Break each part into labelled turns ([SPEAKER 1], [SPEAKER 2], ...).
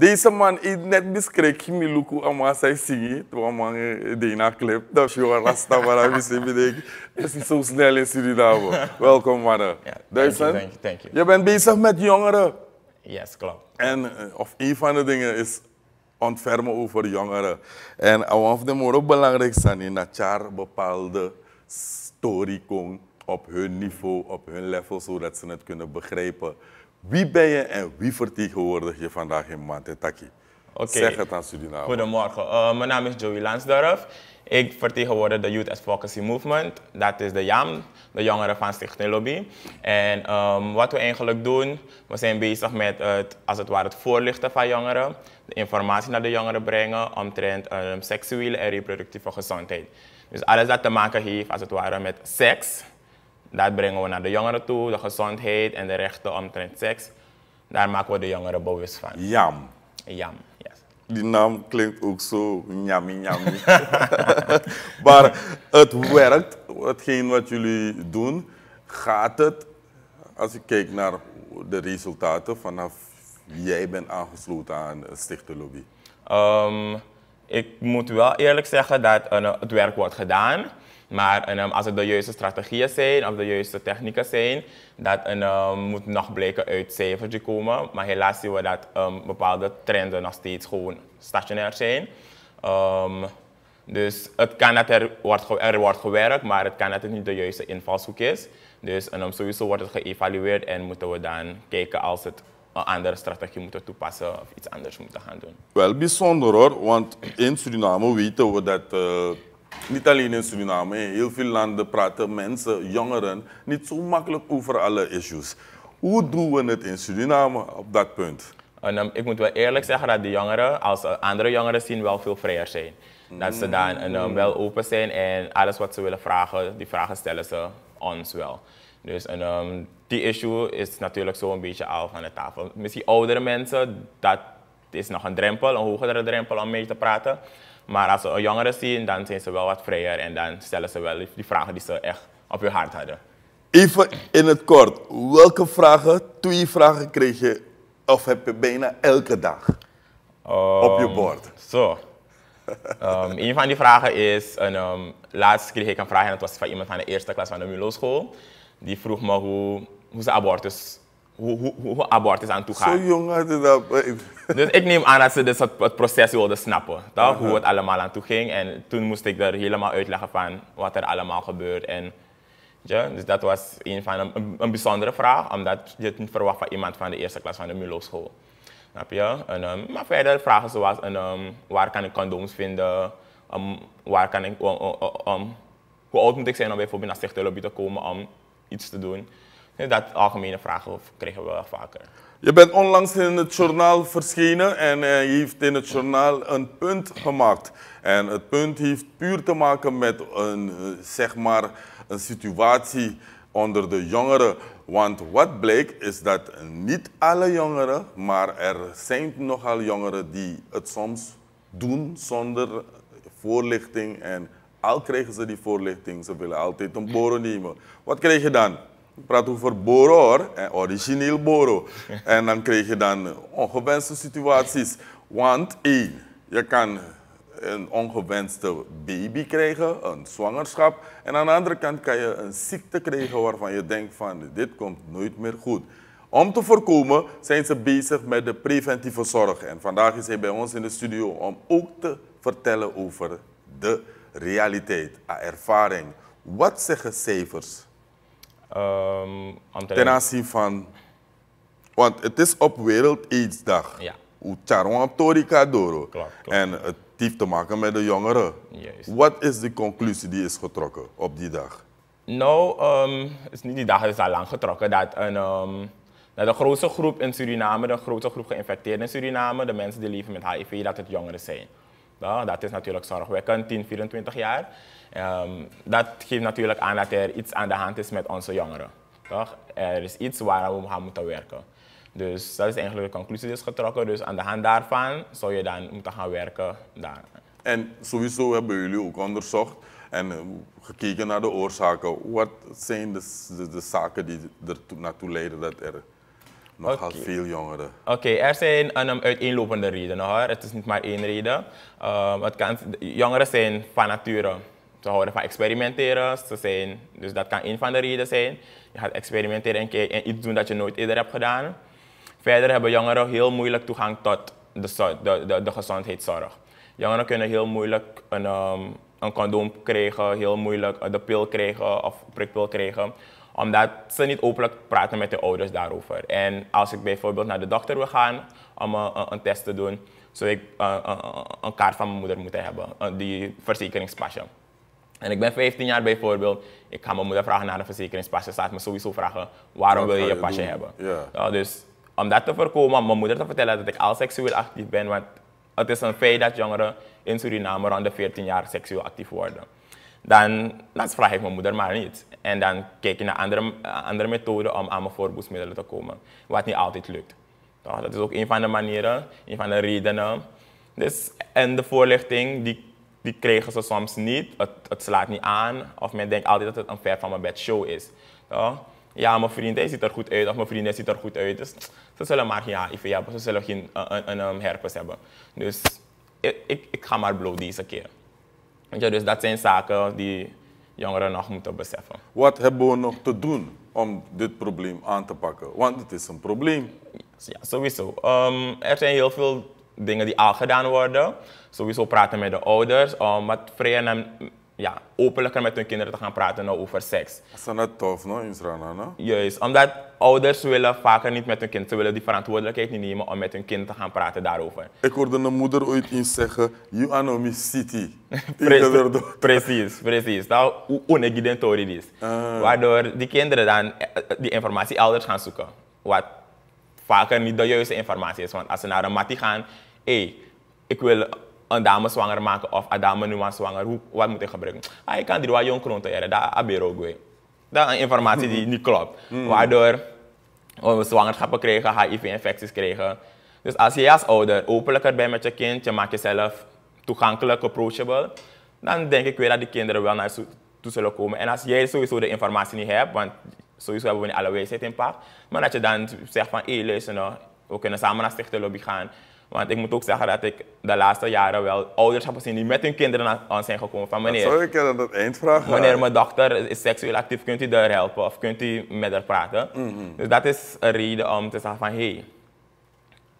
[SPEAKER 1] Deze man is net eh, beskrek mi luku ama sai toen tu klep, dat je een rasta waar hij zich bedenkt. Het is zo snel in Suriname. Welkom mannen. Ja, Duitsland. Thank you, thank you. Je bent bezig met jongeren. Yes, klopt. En eh, of een van de dingen is ontfermen over jongeren. En eh, af de ook belangrijk zijn in dat bepaalde story komt op hun niveau, op hun level, zodat ze het kunnen begrijpen. Wie ben je en wie vertegenwoordig je vandaag in Mantetaki? Zeg het aan Suriname.
[SPEAKER 2] Goedemorgen. Eh, mijn naam is Joey Lansdorf. Ik vertegenwoordig de Youth Advocacy Movement. Dat is de JAM, de Jongeren van Stichting Lobby. En ehm, wat we eigenlijk doen, we zijn bezig met het, als het ware het voorlichten van jongeren. De informatie naar de jongeren brengen omtrent um, seksuele en reproductieve gezondheid. Dus alles dat te maken heeft als het ware met seks dat brengen we naar de jongeren toe, de gezondheid en de rechten omtrent seks. Daar maken we de jongeren bewust van. Jam. Jam, yes.
[SPEAKER 1] Die naam klinkt ook zo njami njami. maar het werkt, hetgeen wat jullie doen. Gaat het, als ik kijk naar de resultaten vanaf jij bent aangesloten
[SPEAKER 2] aan Lobby? Um, ehm, ik moet wel eerlijk zeggen dat eh, het werk wordt gedaan. Maar eh, als het de juiste strategieën zijn of de juiste technieken zijn, dat eh, moet nog blijken uit cijfertje komen. Maar helaas zien we dat bepaalde trenden nog steeds gewoon stationair zijn. Ehm, dus het kan dat er wordt, er wordt gewerkt, maar het kan dat het niet de juiste invalshoek is. Dus en, sowieso wordt het geëvalueerd en moeten we dan kijken als het een andere strategie moeten toepassen of iets anders moeten gaan doen?
[SPEAKER 1] Wel bijzonder hoor, want in Suriname weten we dat, uh, niet alleen in Suriname, in heel veel landen praten mensen, jongeren, niet zo makkelijk over
[SPEAKER 2] alle issues. Hoe doen we het in Suriname op dat punt? En, eh, nou, ik moet wel eerlijk zeggen dat de jongeren, als eh, andere jongeren zien, wel veel vrijer zijn. Dat ze mm. dan nou, wel open zijn en alles wat ze willen vragen, die vragen stellen ze ons wel. Dus en, ehm, die issue is natuurlijk zo'n beetje al van de tafel. Misschien oudere mensen, dat is nog een drempel, een hogere drempel om mee te praten. Maar als ze jongeren zien, dan zijn ze wel wat vrijer en dan stellen ze wel die vragen die ze echt op hun hart hadden.
[SPEAKER 1] Even in het kort, welke vragen, twee vragen kreeg je of heb je bijna elke dag
[SPEAKER 2] op je ehm, bord? Zo. Um, een van die vragen is, een, laatst kreeg ik een vraag en dat was van iemand van de eerste klas van de MULO school. Die vroeg me hoe, hoe ze abortus, hoe, abortus aan toe gaat. Zo
[SPEAKER 1] jong had dat. dus ik
[SPEAKER 2] neem aan dat ze dus het, proces wilden snappen, toch? hoe het allemaal aan toe ging. En toen moest ik er helemaal uitleggen van wat er allemaal gebeurt. En, ja, dus dat was een, van een, bijzondere vraag, omdat je het niet verwacht van iemand van de eerste klas van de Mulo school. Snap je? En, ehm, maar verder vragen zoals ehm, waar kan ik condooms vinden? Ehm, waar kan ik, hoe oud moet ik zijn om bijvoorbeeld naar Stichtelobby te komen iets te doen. Dat algemene vragen kregen we wel vaker.
[SPEAKER 1] Je bent onlangs in het journaal verschenen en eh, je heeft in het journaal een punt gemaakt. En het punt heeft puur te maken met een, eh, zeg maar, een situatie onder de jongeren. Want wat bleek is dat niet alle jongeren, maar er zijn nogal jongeren die het soms doen zonder voorlichting en al kregen ze die voorlichting, ze willen altijd een boro nemen. Wat kreeg je dan? Ik praat over boro hoor, en eh, origineel boro. En dan kreeg je dan eh, ongewenste situaties. Want één, je kan een ongewenste baby krijgen, een zwangerschap. En aan de andere kant kan je een ziekte krijgen waarvan je denkt van dit komt nooit meer goed. Om te voorkomen zijn ze bezig met de preventieve zorg. En vandaag is hij bij ons in de studio om ook te vertellen over de realiteit, aan ervaring. Wat zeggen cijfers? Ehm, ten aanzien van... Want het is op Wereld Aidsdag. Ja. hoe op Torika Doro. En het heeft te maken met de jongeren. Juist. Wat is de conclusie die is getrokken op die dag?
[SPEAKER 2] Nou, ehm, is niet die dag, is al lang getrokken. Dat een, um, dat de grote groep in Suriname, de grote groep geïnfecteerd in Suriname, de mensen die leven met HIV, dat het jongeren zijn. Ah, dat is natuurlijk zorgwekkend, 10, 24 jaar. Ehm, dat geeft natuurlijk aan dat er iets aan de hand is met onze jongeren. Toch? Er is iets waar we aan moeten werken. Dus dat is eigenlijk de conclusie die is getrokken. Dus aan de hand daarvan zou je dan moeten gaan werken. Daar.
[SPEAKER 1] En sowieso hebben jullie ook onderzocht en eh, gekeken naar de oorzaken. Wat zijn de, de, zaken die er naartoe leiden dat er Nogal okay. veel jongeren.
[SPEAKER 2] Oké, er zijn een eh, nou, uiteenlopende redenen hoor. Het is niet maar één reden. Ehm, het kan, jongeren zijn van nature. Ze houden van experimenteren. Ze zijn, dus dat kan één van de redenen zijn. Je gaat experimenteren en, en iets doen dat je nooit eerder hebt gedaan. Verder hebben jongeren heel moeilijk toegang tot de, de, de, gezondheidszorg. Jongeren kunnen heel moeilijk een, um, een condoom krijgen, heel moeilijk eh, de pil krijgen of prikpil krijgen omdat ze niet openlijk praten met de ouders daarover. En als ik bijvoorbeeld naar de dokter wil gaan om eh, eh, een, test te doen, zou ik eh, een, kaart van mijn moeder moeten hebben, die verzekeringspasje. En ik ben 15 jaar bijvoorbeeld. Ik ga mijn moeder vragen naar een verzekeringspasje. Ze gaat me sowieso vragen, waarom wil je je pasje hebben? dus om dat te voorkomen, mijn moeder te vertellen dat ik al seksueel actief ben. Want het is een feit dat jongeren in Suriname rond de 14 jaar seksueel actief worden dan, vraag ik mijn moeder maar niet. En dan kijk ik naar andere, eh, andere methoden om aan mijn voorboedsmiddelen te komen, wat niet altijd lukt. dat is ook een van de manieren, een van de redenen. Dus, en de voorlichting, die, die kregen ze soms niet. Het, het slaat niet aan. Of men denkt altijd dat het een ver van mijn bed show is. ja, mijn vriend ziet er goed uit of mijn vriendin ziet er goed uit. Dus ze zullen maar geen HIV hebben, ze zullen geen eh, een, een, herpes hebben. Dus ik, ik, ik ga maar bloot deze keer dus dat zijn zaken die jongeren nog moeten beseffen.
[SPEAKER 1] Wat hebben we nog te doen om dit probleem aan te pakken? Want het is een probleem. Ja, sowieso.
[SPEAKER 2] Ehm, er zijn heel veel dingen die al gedaan worden. Sowieso praten met de ouders om ehm, wat vrijer ja, openlijker met hun kinderen te gaan praten nou, over seks. Dat is tof, no, in Srana, nou, no? Juist, omdat ouders willen vaker niet met hun kinderen ze willen die verantwoordelijkheid niet nemen om met hun kind te gaan praten daarover.
[SPEAKER 1] Ik hoorde een moeder ooit eens zeggen, you are city. precies,
[SPEAKER 2] precies, precies. Nou, Dat onegident is. Uh. Waardoor die kinderen dan eh, eh, die informatie elders gaan zoeken. Wat vaker niet de juiste informatie is. Want als ze naar een mattie gaan, hé, hey, ik wil een dame zwanger maken of een dame nu maar zwanger, hoe, wat moet ik gebruiken? Ah, ik kan die wel jong dat is dat aberogwe. Dat is informatie die niet klopt. Mm. Waardoor we zwangerschappen krijgen, HIV-infecties krijgen. Dus als je als ouder openlijker bent met je kind, je maakt jezelf toegankelijk, approachable, dan denk ik weer dat die kinderen wel naar toe zullen komen. En als jij sowieso de informatie niet hebt, want sowieso hebben we niet alle wijsheid in pak, maar dat je dan zegt van, hé, hey, luister nou, we kunnen samen naar Stichting Lobby gaan want ik moet ook zeggen dat ik de laatste jaren wel ouders heb gezien die met hun kinderen aan zijn gekomen. Van meneer,
[SPEAKER 1] dat zou vragen. mijn
[SPEAKER 2] dochter is seksueel actief, kunt u daar helpen of kunt u met haar praten? Mm-hmm. Dus dat is een reden om te zeggen van hé, hey,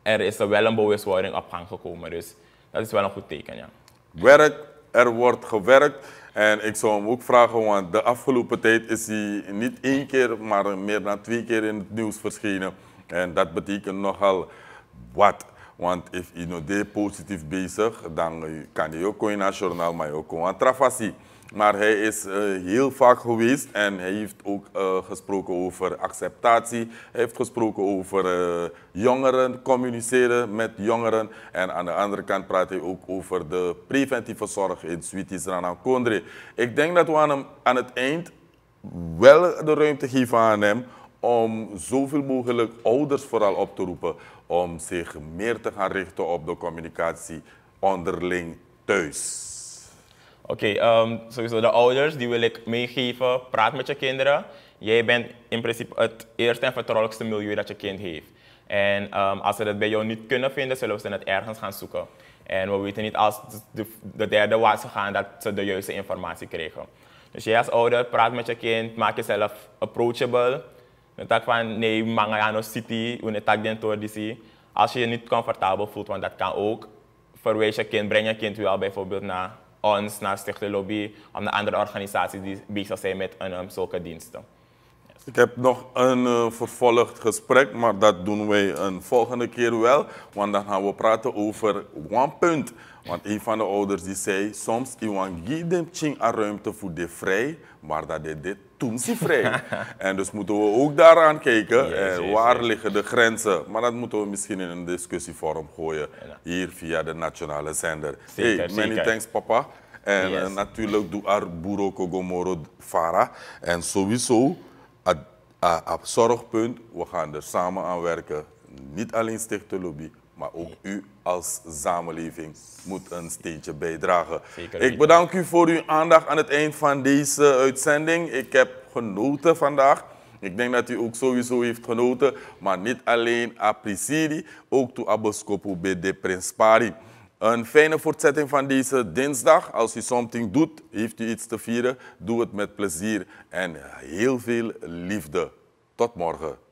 [SPEAKER 2] er is wel een bewustwording op gang gekomen. Dus dat is wel een goed teken, ja.
[SPEAKER 1] Werk, er
[SPEAKER 2] wordt gewerkt.
[SPEAKER 1] En ik zou hem ook vragen, want de afgelopen tijd is hij niet één keer, maar meer dan twee keer in het nieuws verschenen. En dat betekent nogal wat. Want if de positief bezig, dan kan hij ook in journaal maar ook in Maar hij is eh, heel vaak geweest en hij heeft ook eh, gesproken over acceptatie. Hij heeft gesproken over eh, jongeren, communiceren met jongeren. En aan de andere kant praat hij ook over de preventieve zorg in Sweeties Kondre. Ik denk dat we aan, hem, aan het eind wel de ruimte geven aan hem om zoveel mogelijk ouders vooral op te roepen om zich meer te gaan richten
[SPEAKER 2] op de communicatie onderling thuis? Oké, okay, um, ehm, sowieso de ouders, die wil ik meegeven. Praat met je kinderen. Jij bent in principe het eerste en vertrouwelijkste milieu dat je kind heeft. En ehm, als ze dat bij jou niet kunnen vinden, zullen ze het ergens gaan zoeken. En we weten niet als de, de derde waar ze gaan, dat ze de juiste informatie krijgen. Dus jij als ouder, praat met je kind, maak jezelf approachable. Een tak van nee, Mangayano City, een tak den door die Als je je niet comfortabel voelt, want dat kan ook, verwijs je kind, breng je kind wel bijvoorbeeld naar ons, naar Stichtelobby Lobby, of naar andere organisaties die bezig zijn met een, um, zulke diensten.
[SPEAKER 1] Ik heb nog een eh, vervolgd gesprek, maar dat doen wij een volgende keer wel. Want dan gaan we praten over one punt. Want een van de ouders die zei, soms iemand geeft ching ruimte voor de vrij, maar dat dit vrij. en dus moeten we ook daaraan kijken. Eh, waar liggen de grenzen? Maar dat moeten we misschien in een discussievorm gooien. Hier via de nationale zender. hey, many thanks papa. En eh, natuurlijk doe haar Buro Kogomoro Fara. En sowieso, op zorgpunt, we gaan er samen aan werken. Niet alleen Stichtelobby, maar ook u als samenleving moet een steentje bijdragen. Ik bedank u voor uw aandacht aan het eind van deze uitzending. Ik heb genoten vandaag. Ik denk dat u ook sowieso heeft genoten, maar niet alleen appreciëren, ook to Aboscopo bij de Prinspari. Een fijne voortzetting van deze dinsdag. Als u something doet, heeft u iets te vieren, doe het met plezier en heel veel liefde. Tot morgen.